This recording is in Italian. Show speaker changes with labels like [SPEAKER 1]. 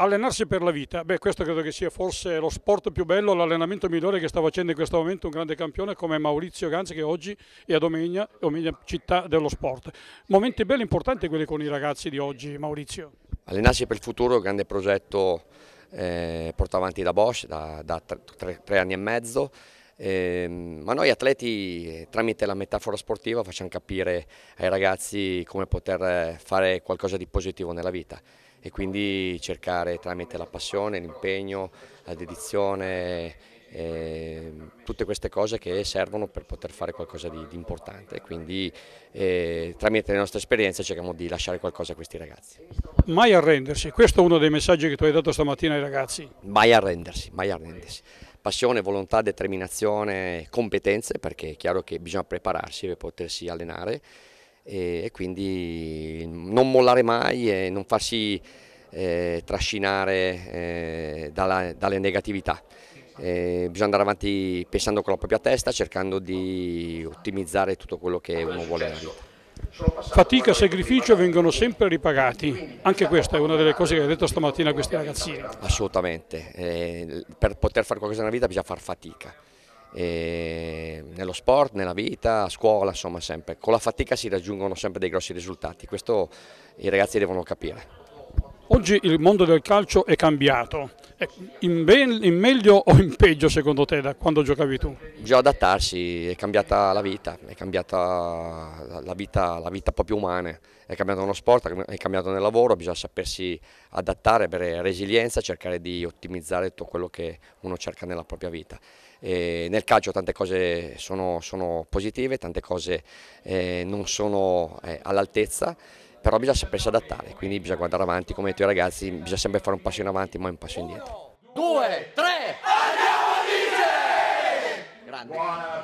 [SPEAKER 1] Allenarsi per la vita, beh questo credo che sia forse lo sport più bello, l'allenamento migliore che sta facendo in questo momento un grande campione come Maurizio Ganzi che oggi è a Domegna, Domegna città dello sport. Momenti belli importanti quelli con i ragazzi di oggi Maurizio.
[SPEAKER 2] Allenarsi per il futuro è un grande progetto eh, portato avanti da Bosch da, da tre, tre, tre anni e mezzo eh, ma noi atleti tramite la metafora sportiva facciamo capire ai ragazzi come poter fare qualcosa di positivo nella vita e quindi cercare tramite la passione, l'impegno, la dedizione, eh, tutte queste cose che servono per poter fare qualcosa di, di importante. Quindi eh, tramite le nostre esperienze cerchiamo di lasciare qualcosa a questi ragazzi.
[SPEAKER 1] Mai arrendersi, questo è uno dei messaggi che tu hai dato stamattina ai ragazzi.
[SPEAKER 2] Mai arrendersi, mai arrendersi passione, volontà, determinazione, competenze, perché è chiaro che bisogna prepararsi per potersi allenare e, e quindi non mollare mai e non farsi eh, trascinare eh, dalla, dalle negatività. Eh, bisogna andare avanti pensando con la propria testa, cercando di ottimizzare tutto quello che uno vuole.
[SPEAKER 1] Fatica e sacrificio vengono sempre ripagati, anche questa è una delle cose che hai detto stamattina a questi ragazzini.
[SPEAKER 2] Assolutamente, eh, per poter fare qualcosa nella vita bisogna far fatica. Ehm, nello sport, nella vita, a scuola, insomma sempre. Con la fatica si raggiungono sempre dei grossi risultati, questo i ragazzi devono capire.
[SPEAKER 1] Oggi il mondo del calcio è cambiato, in, ben, in, meglio o in peggio secondo te da quando giocavi tu?
[SPEAKER 2] Bisogna adattarsi, è cambiata la vita, è cambiata la vita, la vita proprio umana, è cambiato nello sport, è cambiato nel lavoro, bisogna sapersi adattare, avere resilienza, cercare di ottimizzare tutto quello che uno cerca nella propria vita. E nel calcio tante cose sono, sono positive, tante cose eh, non sono eh, all'altezza però bisogna sapersi adattare, quindi bisogna guardare avanti, come detto ai ragazzi, bisogna sempre fare un passo in avanti, ma un passo indietro.
[SPEAKER 1] Uno, due, tre, andiamo a vincere! Grande. Buona.